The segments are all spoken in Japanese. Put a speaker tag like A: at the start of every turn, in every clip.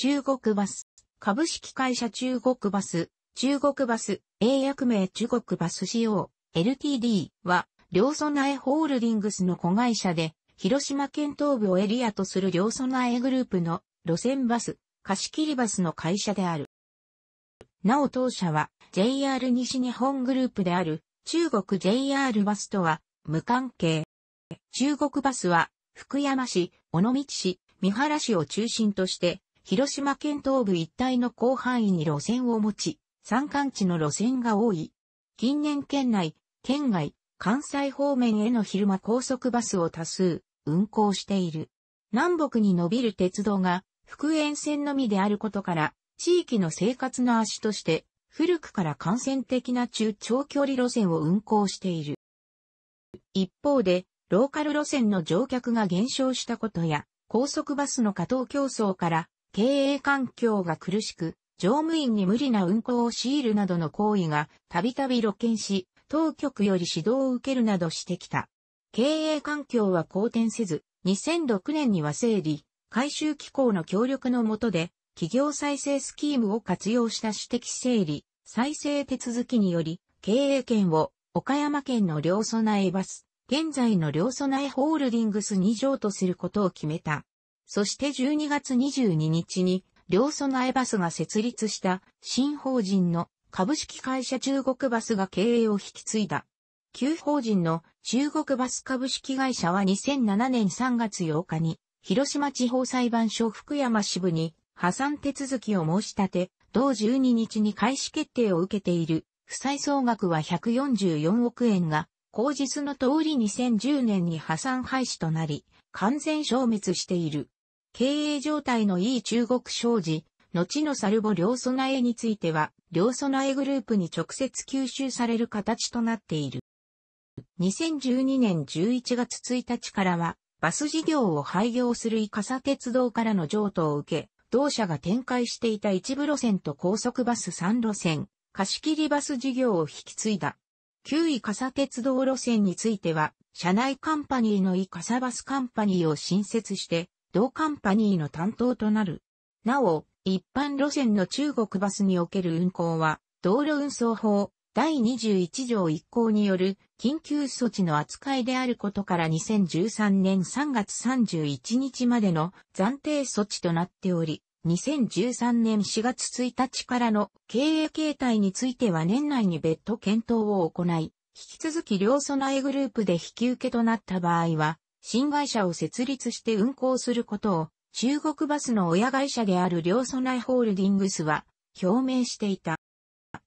A: 中国バス。株式会社中国バス、中国バス、英訳名中国バス仕様、LTD は、両備えホールディングスの子会社で、広島県東部をエリアとする両備えグループの路線バス、貸切バスの会社である。なお当社は JR 西日本グループである中国 JR バスとは無関係。中国バスは福山市、尾道市、三原市を中心として広島県東部一帯の広範囲に路線を持ち、山間地の路線が多い。近年県内、県外、関西方面への昼間高速バスを多数運行している。南北に伸びる鉄道が復縁線のみであることから、地域の生活の足として、古くから感染的な中長距離路線を運行している。一方で、ローカル路線の乗客が減少したことや、高速バスの過藤競争から経営環境が苦しく、乗務員に無理な運行を強いるなどの行為がたびたび露見し、当局より指導を受けるなどしてきた。経営環境は好転せず、2006年には整理、改修機構の協力の下で、企業再生スキームを活用した指摘整理、再生手続きにより、経営権を岡山県の両備えバス、現在の両備えホールディングスに譲渡することを決めた。そして12月22日に、両備えバスが設立した新法人の株式会社中国バスが経営を引き継いだ。旧法人の中国バス株式会社は2007年3月8日に広島地方裁判所福山支部に破産手続きを申し立て、同12日に開始決定を受けている負債総額は144億円が、口実の通り2010年に破産廃止となり、完全消滅している。経営状態のいい中国商事、後のサルボ両備えについては、両備えグループに直接吸収される形となっている。2012年11月1日からは、バス事業を廃業するイカサ鉄道からの譲渡を受け、同社が展開していた一部路線と高速バス3路線、貸切バス事業を引き継いだ。旧イカサ鉄道路線については、社内カンパニーのイカサバスカンパニーを新設して、同カンパニーの担当となる。なお、一般路線の中国バスにおける運行は、道路運送法第21条1項による緊急措置の扱いであることから2013年3月31日までの暫定措置となっており、2013年4月1日からの経営形態については年内に別途検討を行い、引き続き両備えグループで引き受けとなった場合は、新会社を設立して運行することを、中国バスの親会社である両祖内ホールディングスは表明していた。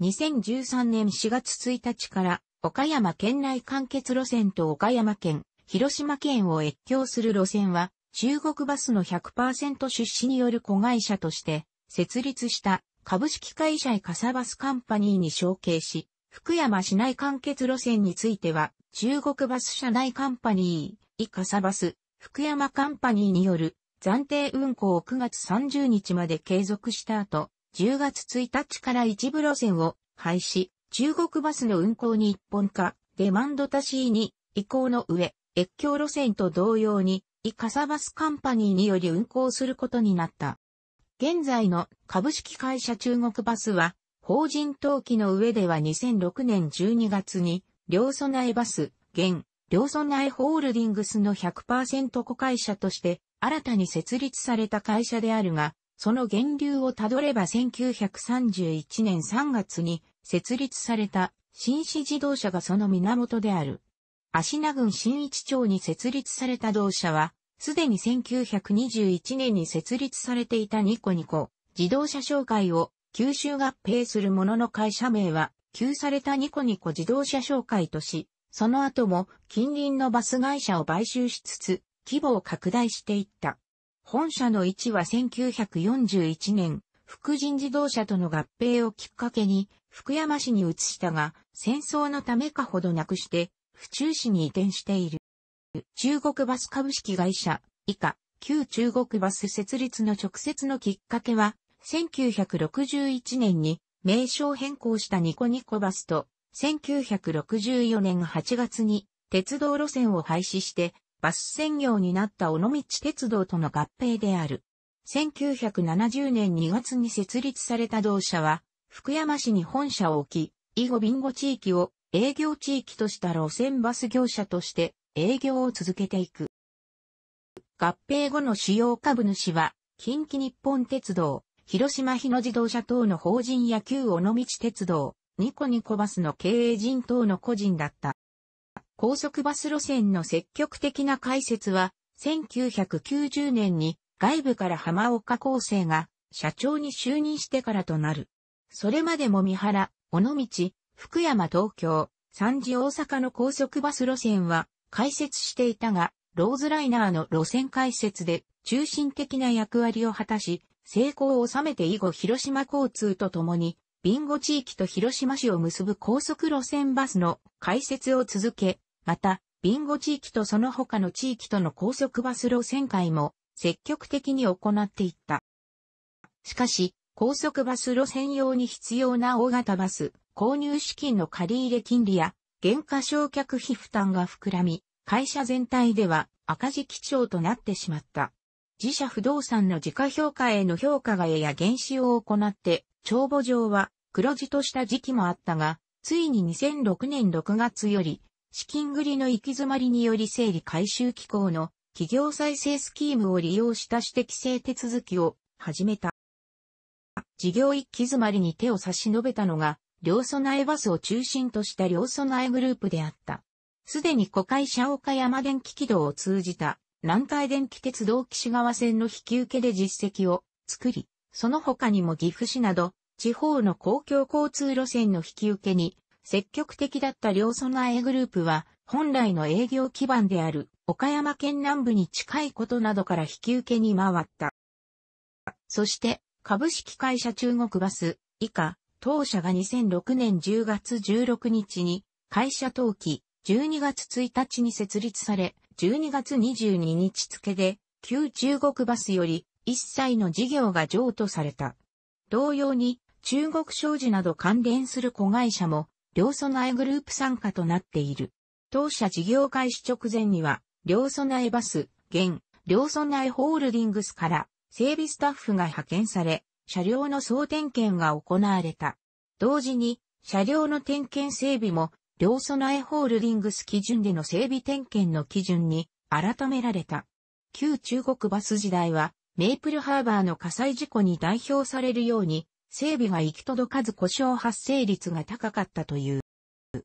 A: 2013年4月1日から岡山県内完結路線と岡山県、広島県を越境する路線は中国バスの100%出資による子会社として設立した株式会社イカサバスカンパニーに承継し、福山市内完結路線については中国バス社内カンパニー、以下サバス、福山カンパニーによる暫定運行を9月30日まで継続した後、10月1日から一部路線を廃止、中国バスの運行に一本化、デマンドタシーに移行の上、越境路線と同様に、イカサバスカンパニーにより運行することになった。現在の株式会社中国バスは、法人登記の上では2006年12月に、両備えバス、現、両村内ホールディングスの100%子会社として新たに設立された会社であるが、その源流をたどれば1931年3月に設立された新市自動車がその源である。足名郡新一町に設立された同社は、すでに1921年に設立されていたニコニコ自動車商会を吸収合併するものの会社名は、旧されたニコニコ自動車商会とし、その後も近隣のバス会社を買収しつつ、規模を拡大していった。本社の位置は1941年、福神自動車との合併をきっかけに、福山市に移したが、戦争のためかほどなくして、府中市に移転している。中国バス株式会社、以下、旧中国バス設立の直接のきっかけは、1961年に名称変更したニコニコバスと1964年8月に鉄道路線を廃止してバス専業になった尾道鉄道との合併である。1970年2月に設立された同社は福山市に本社を置き、以後ビンゴ地域を営業地域とした路線バス業者として営業を続けていく。合併後の主要株主は近畿日本鉄道、広島日野自動車等の法人野球尾道鉄道、ニコニコバスの経営陣等の個人だった。高速バス路線の積極的な開設は、1990年に外部から浜岡厚生が社長に就任してからとなる。それまでも三原、尾道、福山東京、三次大阪の高速バス路線は開設していたが、ローズライナーの路線開設で中心的な役割を果たし、成功を収めて以後広島交通とともにビンゴ地域と広島市を結ぶ高速路線バスの開設を続け、また、ビンゴ地域とその他の地域との高速バス路線会も積極的に行っていった。しかし、高速バス路線用に必要な大型バス、購入資金の借入金利や、減価償却費負担が膨らみ、会社全体では赤字基調となってしまった。自社不動産の自家評価への評価がや減資を行って、帳簿上は黒字とした時期もあったが、ついに2006年6月より、資金繰りの行き詰まりにより整理回収機構の企業再生スキームを利用した指摘性手続きを始めた。事業行き詰まりに手を差し伸べたのが、両備えバスを中心とした両備えグループであった。すでに古会社岡山電気軌道を通じた、南海電気鉄道岸川線の引き受けで実績を作り、その他にも岐阜市など、地方の公共交通路線の引き受けに、積極的だった両備えグループは、本来の営業基盤である岡山県南部に近いことなどから引き受けに回った。そして、株式会社中国バス以下、当社が2006年10月16日に会社登記12月1日に設立され、12月22日付で旧中国バスより一切の事業が譲渡された。同様に、中国商事など関連する子会社も、両備えグループ参加となっている。当社事業開始直前には、両備えバス、現、両備えホールディングスから、整備スタッフが派遣され、車両の総点検が行われた。同時に、車両の点検整備も、両備えホールディングス基準での整備点検の基準に改められた。旧中国バス時代は、メイプルハーバーの火災事故に代表されるように、整備が行き届かず故障発生率が高かったという。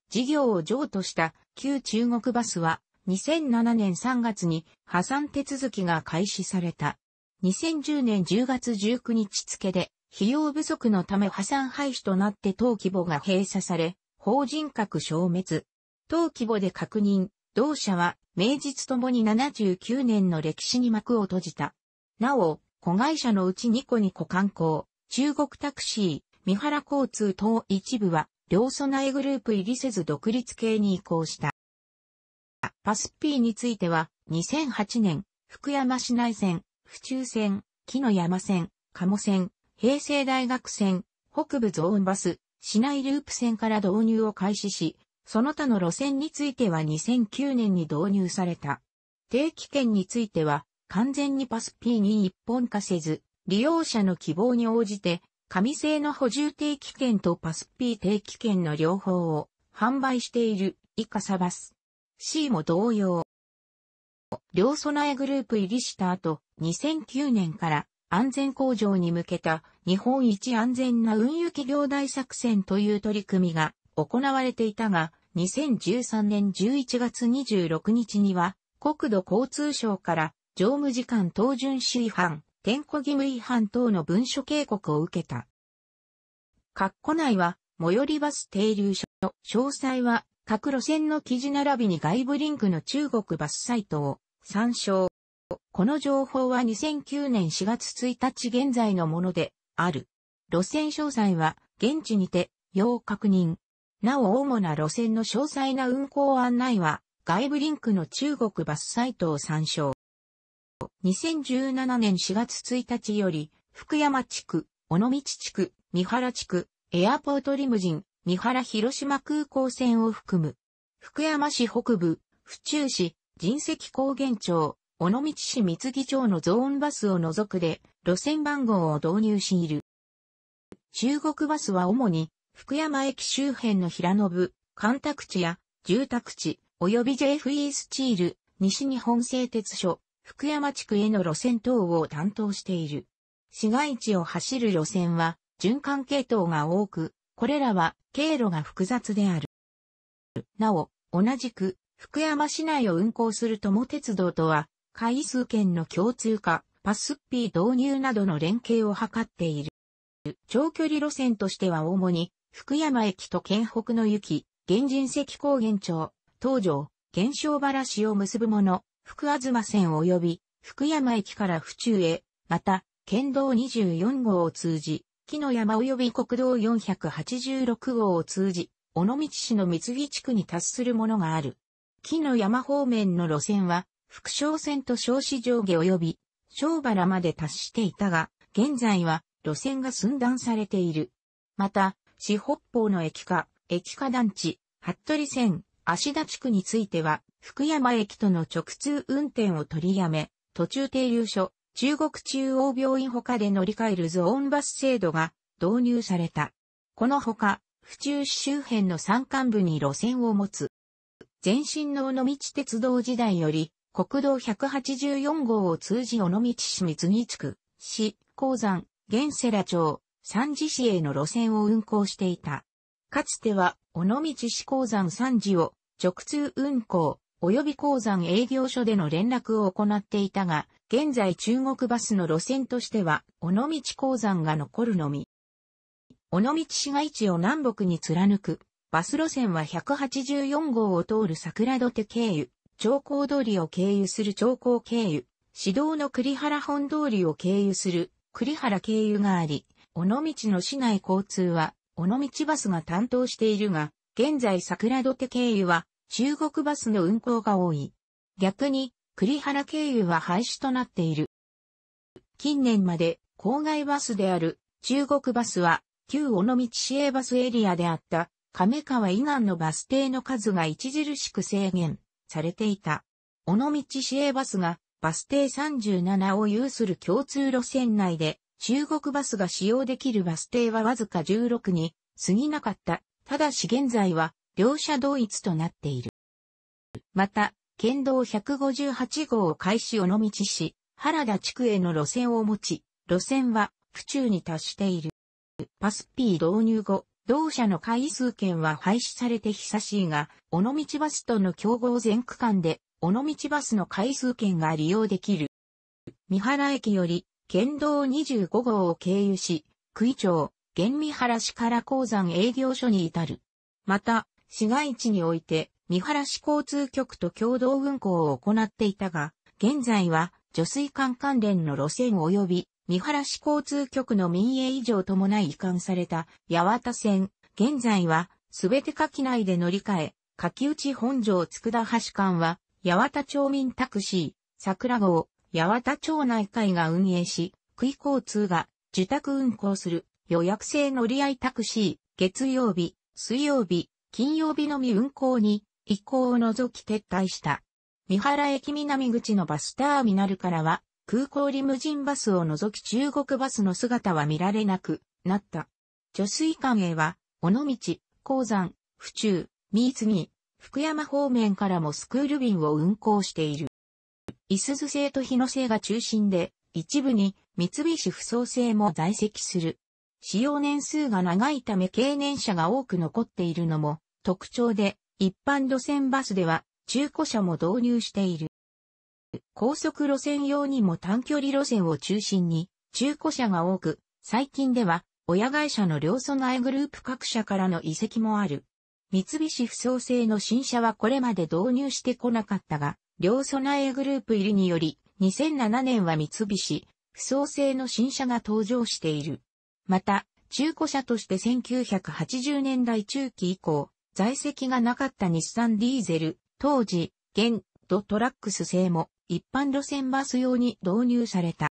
A: 事業を譲渡した旧中国バスは2007年3月に破産手続きが開始された。2010年10月19日付で費用不足のため破産廃止となって当規模が閉鎖され、法人格消滅。当規模で確認、同社は名実ともに79年の歴史に幕を閉じた。なお、子会社のうちニコニコ観光、中国タクシー、三原交通等一部は、両備えグループ入りせず独立系に移行した。パスピーについては、2008年、福山市内線、府中線、木の山線、鴨線、平成大学線、北部ゾーンバス、市内ループ線から導入を開始し、その他の路線については2009年に導入された。定期券については、完全にパス P に一本化せず、利用者の希望に応じて、紙製の補充定期券とパス P 定期券の両方を販売している以下サバス。C も同様。両備えグループ入りした後、2009年から安全向上に向けた日本一安全な運輸企業大作戦という取り組みが行われていたが、2013年11月26日には国土交通省から乗務時間等順守違反、点呼義務違反等の文書警告を受けた。括弧内は、最寄りバス停留所、詳細は、各路線の記事並びに外部リンクの中国バスサイトを参照。この情報は2009年4月1日現在のものである。路線詳細は現地にて要確認。なお主な路線の詳細な運行案内は外部リンクの中国バスサイトを参照。2017年4月1日より、福山地区、尾道地区、三原地区、エアポートリムジン、三原広島空港線を含む、福山市北部、府中市、人石高原町、尾道市三木町のゾーンバスを除くで、路線番号を導入している。中国バスは主に、福山駅周辺の平野部、干拓地や住宅地、及び JFE スチール、西日本製鉄所、福山地区への路線等を担当している。市街地を走る路線は、循環系統が多く、これらは経路が複雑である。なお、同じく、福山市内を運行する友鉄道とは、回数券の共通化、パスッピー導入などの連携を図っている。長距離路線としては主に、福山駅と県北の雪、原人石高原町、東城、現象原市を結ぶもの、福東線及び福山駅から府中へ、また、県道24号を通じ、木の山及び国道486号を通じ、尾道市の三木地区に達するものがある。木の山方面の路線は、福商線と小市上下及び、小原まで達していたが、現在は路線が寸断されている。また、市北方の駅化、駅化団地、服部線、足田地区については、福山駅との直通運転を取りやめ、途中停留所、中国中央病院他で乗り換えるゾーンバス制度が導入された。このほか、府中市周辺の山間部に路線を持つ。前身の尾道鉄道時代より、国道184号を通じ尾道市三木地区、市、鉱山、現世羅町、三次市への路線を運行していた。かつては、尾道市鉱山3時を直通運行及び鉱山営業所での連絡を行っていたが、現在中国バスの路線としては尾道鉱山が残るのみ。尾道市街地を南北に貫くバス路線は184号を通る桜土手経由、長江通りを経由する長江経由、市道の栗原本通りを経由する栗原経由があり、尾道の市内交通は尾道バスが担当しているが、現在桜戸家経由は中国バスの運行が多い。逆に、栗原経由は廃止となっている。近年まで、郊外バスである中国バスは、旧尾道市営バスエリアであった亀川以南のバス停の数が著しく制限されていた。尾道市営バスがバス停37を有する共通路線内で中国バスが使用できるバス停はわずか16に過ぎなかった。ただし現在は両者同一となっている。また、県道158号を開始尾道市、原田地区への路線を持ち、路線は府中に達している。パス P 導入後、同社の回数券は廃止されて久しいが、尾道バスとの競合全区間で、尾道バスの回数券が利用できる。三原駅より県道25号を経由し、杭町、玄三原市から鉱山営業所に至る。また、市街地において、三原市交通局と共同運行を行っていたが、現在は、除水管関連の路線及び、三原市交通局の民営以上ともない移管された、八幡線、現在は、すべて下記内で乗り換え、柿内本城佃橋間は、八幡町民タクシー、桜号、八幡町内会が運営し、区域交通が受託運行する予約制乗り合いタクシー、月曜日、水曜日、金曜日のみ運行に移行を除き撤退した。三原駅南口のバスターミナルからは、空港リムジンバスを除き中国バスの姿は見られなくなった。貯水管へは、尾道、鉱山、府中、三次、福山方面からもスクール便を運行している。いすず製と日野製が中心で、一部に三菱不創製も在籍する。使用年数が長いため経年車が多く残っているのも特徴で、一般路線バスでは中古車も導入している。高速路線用にも短距離路線を中心に中古車が多く、最近では親会社の両備えグループ各社からの移籍もある。三菱不創製の新車はこれまで導入してこなかったが、両備えグループ入りにより、2007年は三菱、不創製の新車が登場している。また、中古車として1980年代中期以降、在籍がなかった日産ディーゼル、当時、現、ドトラックス製も一般路線バス用に導入された。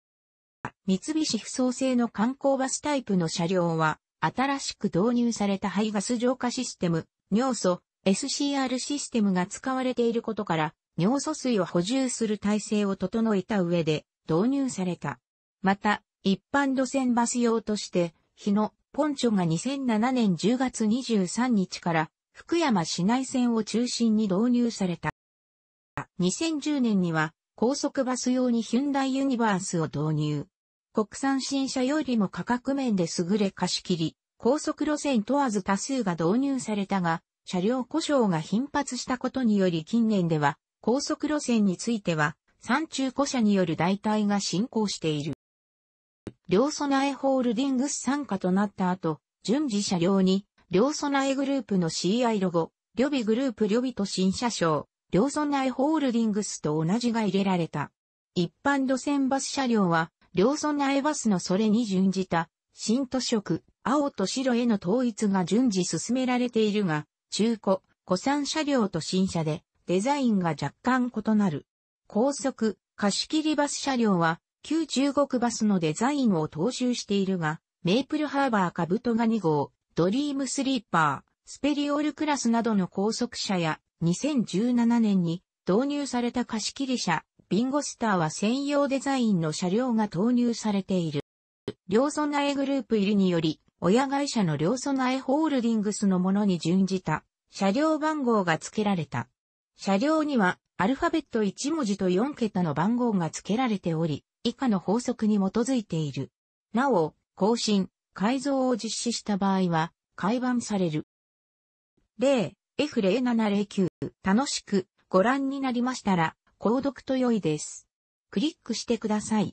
A: 三菱不創製の観光バスタイプの車両は、新しく導入された排ガス浄化システム、尿素、SCR システムが使われていることから、尿素水を補充する体制を整えた上で導入された。また、一般路線バス用として、日野、ポンチョが2007年10月23日から福山市内線を中心に導入された。2010年には高速バス用にヒュンダイユニバースを導入。国産新車よりも価格面で優れ貸し切り、高速路線問わず多数が導入されたが、車両故障が頻発したことにより近年では高速路線については、山中古車による代替が進行している。両備えホールディングス参加となった後、順次車両に、両備えグループの CI ロゴ、旅備グループ旅備と新車掌、両備えホールディングスと同じが入れられた。一般路線バス車両は、両備えバスのそれに準じた、新都色、青と白への統一が順次進められているが、中古、古参車両と新車で、デザインが若干異なる。高速、貸切バス車両は、旧中国バスのデザインを踏襲しているが、メープルハーバーカブトガ2号、ドリームスリーパー、スペリオールクラスなどの高速車や、2017年に導入された貸切車、ビンゴスターは専用デザインの車両が投入されている。両備えグループ入りにより、親会社の両備えホールディングスのものに準じた、車両番号が付けられた。車両にはアルファベット1文字と4桁の番号が付けられており、以下の法則に基づいている。なお、更新、改造を実施した場合は、改版される。例、F0709、楽しくご覧になりましたら、購読と良いです。クリックしてください。